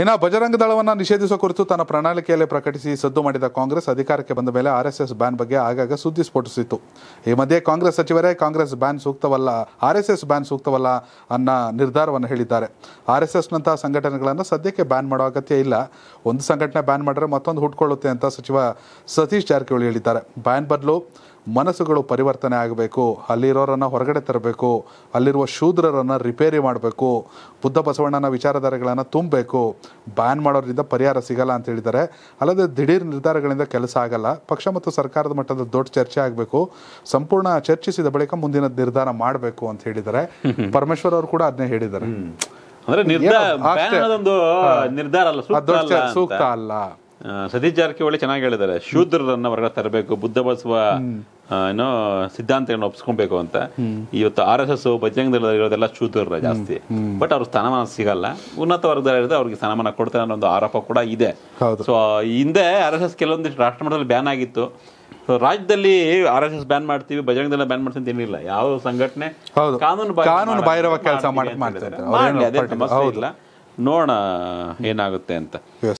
ಇನ್ನು ಬಜರಂಗ ದಳವನ್ನು ನಿಷೇಧಿಸುವ ಕುರಿತು ತನ್ನ ಪ್ರಣಾಳಿಕೆಯಲ್ಲಿ ಪ್ರಕಟಿಸಿ ಸದ್ದು ಮಾಡಿದ ಕಾಂಗ್ರೆಸ್ ಅಧಿಕಾರಕ್ಕೆ ಬಂದ ಮೇಲೆ ಆರ್ಎಸ್ಎಸ್ ಬ್ಯಾನ್ ಬಗ್ಗೆ ಆಗಾಗ ಸುದ್ದಿ ಸ್ಫೋಟಿಸಿತ್ತು ಈ ಮಧ್ಯೆ ಕಾಂಗ್ರೆಸ್ ಸಚಿವರೇ ಕಾಂಗ್ರೆಸ್ ಬ್ಯಾನ್ ಸೂಕ್ತವಲ್ಲ ಆರ್ಎಸ್ಎಸ್ ಬ್ಯಾನ್ ಸೂಕ್ತವಲ್ಲ ಅನ್ನೋ ನಿರ್ಧಾರವನ್ನು ಹೇಳಿದ್ದಾರೆ ಆರ್ಎಸ್ಎಸ್ನಂತಹ ಸಂಘಟನೆಗಳನ್ನು ಸದ್ಯಕ್ಕೆ ಬ್ಯಾನ್ ಮಾಡೋ ಅಗತ್ಯ ಇಲ್ಲ ಒಂದು ಸಂಘಟನೆ ಬ್ಯಾನ್ ಮಾಡಿದ್ರೆ ಮತ್ತೊಂದು ಹುಟ್ಕೊಳ್ಳುತ್ತೆ ಅಂತ ಸಚಿವ ಸತೀಶ್ ಜಾರಕಿಹೊಳಿ ಹೇಳಿದ್ದಾರೆ ಬ್ಯಾನ್ ಬದಲು ಮನಸ್ಸುಗಳು ಪರಿವರ್ತನೆ ಆಗಬೇಕು ಅಲ್ಲಿರೋರನ್ನು ಹೊರಗಡೆ ತರಬೇಕು ಅಲ್ಲಿರುವ ಶೂದ್ರರನ್ನು ರಿಪೇರಿ ಮಾಡಬೇಕು ಬುದ್ಧ ಬಸವಣ್ಣನ ವಿಚಾರಧಾರೆಗಳನ್ನು ತುಂಬಬೇಕು ಬ್ಯಾನ್ ಮಾಡೋದ್ರಿಂದ ಪರಿಹಾರ ಸಿಗಲ್ಲ ಅಂತ ಹೇಳಿದ್ದಾರೆ ಅಲ್ಲದೆ ದಿಢೀರ್ ನಿರ್ಧಾರಗಳಿಂದ ಕೆಲಸ ಆಗಲ್ಲ ಪಕ್ಷ ಮತ್ತು ಸರ್ಕಾರದ ಮಟ್ಟದ ದೊಡ್ಡ ಚರ್ಚೆ ಆಗಬೇಕು ಸಂಪೂರ್ಣ ಚರ್ಚಿಸಿದ ಬಳಿಕ ಮುಂದಿನ ನಿರ್ಧಾರ ಮಾಡಬೇಕು ಅಂತ ಹೇಳಿದ್ದಾರೆ ಪರಮೇಶ್ವರ್ ಅವರು ಕೂಡ ಅದನ್ನೇ ಹೇಳಿದ್ದಾರೆ ಅಂದ್ರೆ ಸೂಕ್ತ ಅಲ್ಲ ಸತೀಶ್ ಜಾರಕಿಹೊಳಿ ಚೆನ್ನಾಗಿ ಹೇಳಿದ್ದಾರೆ ಶೂದ್ರರನ್ನ ಹೊರಗಡೆ ತರಬೇಕು ಬುದ್ಧ ಬಸವ ಏನೋ ಸಿದ್ಧಾಂತಗಳನ್ನ ಒಪ್ಸ್ಕೊಬೇಕು ಅಂತ ಇವತ್ತು ಆರ್ ಎಸ್ ಎಸ್ ಬಜರಂಗದಲ್ಲಿ ಇರೋದೆಲ್ಲ ಚೂತರ ಜಾಸ್ತಿ ಬಟ್ ಅವ್ರ ಸ್ಥಾನಮಾನ ಸಿಗಲ್ಲ ಉನ್ನತ ವರ್ಗದಲ್ಲಿರೋದು ಅವ್ರಿಗೆ ಸ್ಥಾನಮಾನ ಕೊಡ್ತಾರೆ ಅನ್ನೋ ಒಂದು ಆರೋಪ ಕೂಡ ಇದೆ ಸೊ ಹಿಂದೆ ಆರ್ ಎಸ್ ಎಸ್ ಕೆಲವೊಂದಿಷ್ಟು ರಾಷ್ಟ್ರ ಮಟ್ಟದಲ್ಲಿ ಬ್ಯಾನ್ ಆಗಿತ್ತು ಸೊ ರಾಜ್ಯದಲ್ಲಿ ಆರ್ ಎಸ್ ಎಸ್ ಬ್ಯಾನ್ ಮಾಡ್ತೀವಿ ಬಜರಂಗದಲ್ಲ ಬ್ಯಾನ್ ಮಾಡ್ತೀವಿ ಏನಿಲ್ಲ ಯಾವ ಸಂಘಟನೆ ಕಾನೂನು ಕಾನೂನು ಬಾಹಿರವ ಕೆಲಸ ಮಾಡ್ತಾರೆ ಇಲ್ಲ ನೋಡೋಣ ಏನಾಗುತ್ತೆ ಅಂತ